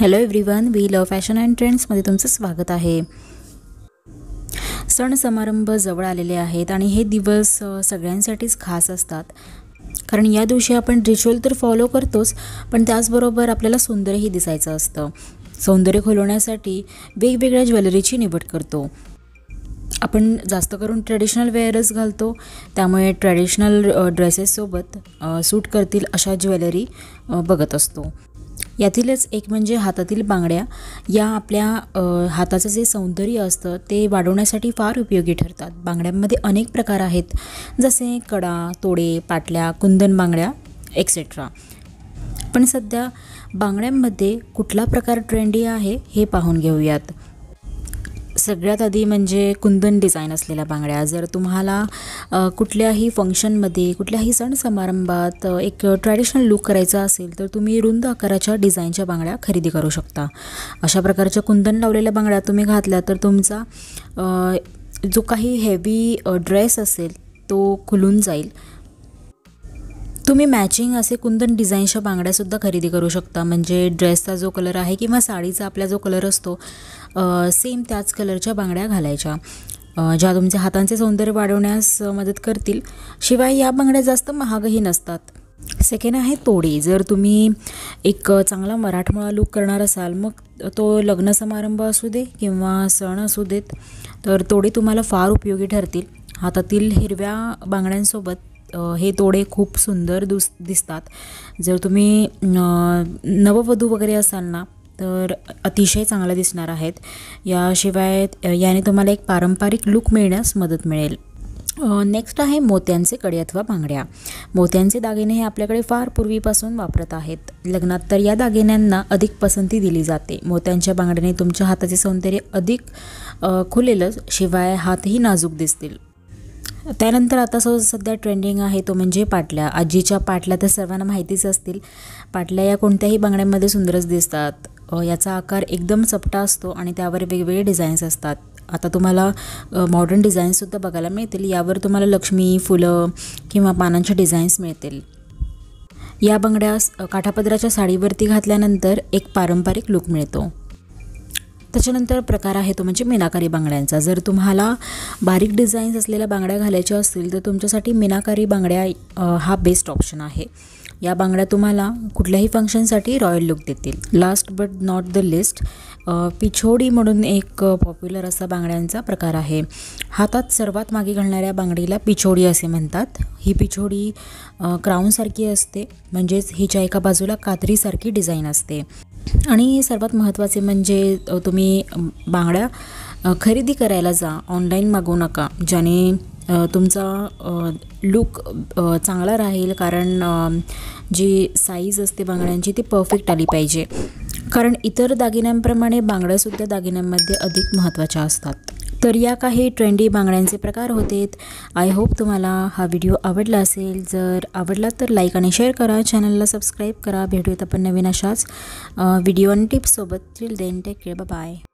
hello one we love fashion and ट्रेंड्समध्ये तुमचं स्वागत आहे सण समारंभ जवळ आलेले आहेत आणि हे दिवस सगळ्यांसाठीच खास असतात कारण या दिवशी आपण रिच्युअल तर फॉलो करतोच पण त्याचबरोबर आपल्याला सौंदर्यही दिसायचं असतं सौंदर्य खोलवण्यासाठी वेगवेगळ्या ज्वेलरीची निवड करतो आपण जास्त करून ट्रॅडिशनल वेअरच घालतो त्यामुळे ट्रॅडिशनल ड्रेसेससोबत सूट करतील अशा ज्वेलरी बघत असतो यातीलच एक म्हणजे हातातील बांगड्या या आपल्या हाताचं जे सौंदर्य असतं ते वाढवण्यासाठी फार उपयोगी ठरतात बांगड्यांमध्ये अनेक प्रकार आहेत जसे कडा तोडे पाटल्या कुंदन बांगड्या एक्सेट्रा पण सध्या बांगड्यांमध्ये कुठला प्रकार ट्रेंडी आहे हे पाहून घेऊयात सगळ्यात आधी म्हणजे कुंदन डिझाईन असलेल्या बांगड्या जर तुम्हाला कुठल्याही फंक्शनमध्ये कुठल्याही सण समारंभात एक ट्रॅडिशनल लुक करायचा असेल तर तुम्ही रुंद आकाराच्या डिझाईनच्या बांगड्या खरेदी करू शकता अशा प्रकारच्या कुंदन लावलेल्या बांगड्या तुम्ही घातल्या तर तुमचा जो काही हेवी ड्रेस असेल तो खुलून जाईल तुम्ही मॅचिंग असे कुंदन डिझाईनच्या बांगड्यासुद्धा खरेदी करू शकता म्हणजे ड्रेसचा जो कलर आहे किंवा साडीचा आपला जो कलर असतो सेम त्याच कलरच्या बांगड्या घालायच्या ज्या तुमच्या हातांचे सौंदर्य वाढवण्यास मदत करतील शिवाय या बांगड्या जास्त महागही नसतात सेकंड आहे तोडी जर तुम्ही एक चांगला मराठमोळा लूक करणार असाल मग तो लग्न समारंभ असू दे किंवा सण असू देत तर तोडी तुम्हाला फार उपयोगी ठरतील हातातील हिरव्या बांगड्यांसोबत हे तोडे खूप सुंदर दुस दिसतात जर तुम्ही नववधू वगैरे असाल ना तर अतिशय चांगला दिसणार आहेत याशिवाय याने तुम्हाला एक पारंपरिक लूक मिळण्यास मदत मिळेल नेक्स्ट आहे मोत्यांचे कडे अथवा बांगड्या मोत्यांचे दागिने हे आपल्याकडे फार पूर्वीपासून वापरत आहेत लग्नात तर या दागिन्यांना अधिक पसंती दिली जाते मोत्यांच्या बांगड्याने तुमच्या हाताचे सौंदर्य अधिक खुलेलंच शिवाय हातही नाजूक दिसतील त्यानंतर आता सो सध्या ट्रेंडिंग आहे तो म्हणजे पाटल्या आजीच्या पाटल्या तर सर्वांना माहितीच असतील पाटल्या या कोणत्याही बंगड्यांमध्ये सुंदरच दिसतात याचा आकार एकदम चपटा असतो आणि त्यावर वेगवेगळे डिझाईन्स असतात आता तुम्हाला मॉडर्न डिझाईन्ससुद्धा बघायला मिळतील यावर तुम्हाला लक्ष्मी फुलं किंवा पानांच्या डिझाईन्स मिळतील या बंगड्यास काठापदराच्या साडीवरती घातल्यानंतर एक पारंपरिक लुक मिळतो त्याच्यानंतर प्रकार आहे तो म्हणजे मीनाकारी बांगड्यांचा जर तुम्हाला बारीक डिझाईन्स असलेल्या बांगड्या घालायच्या असतील तर तुमच्यासाठी मीनाकारी बांगड्या हा बेस्ट ऑप्शन आहे या बांगड्या तुम्हाला कुठल्याही फंक्शनसाठी रॉयल लुक देतील last but not the least पिछोडी म्हणून एक पॉप्युलर असा बांगड्यांचा प्रकार आहे हातात सर्वात मागे घालणाऱ्या बांगडीला पिछोडी असे म्हणतात ही पिछोडी क्राऊनसारखी असते म्हणजेच हिच्या एका बाजूला कात्रीसारखी डिझाईन असते आणि सर्वात महत्त्वाचे म्हणजे तुम्ही बांगड्या खरेदी करायला जा ऑनलाईन मागू नका ज्याने तुमचा लुक चांगला राहील कारण जी साईज असते बांगड्यांची ती परफेक्ट आली पाहिजे कारण इतर दागिन्यांप्रमाणे बांगड्यासुद्धा दागिन्यांमध्ये अधिक महत्त्वाच्या असतात तर या काही ट्रेंडी बांगड्यांचे प्रकार होते आय होप तुम्हाला हा व्हिडिओ आवडला असेल जर आवडला तर लाईक आणि शेअर करा चॅनलला सबस्क्राईब करा भेटूयात आपण नवीन अशाच व्हिडिओ आणि टिप्ससोबत till then take care bye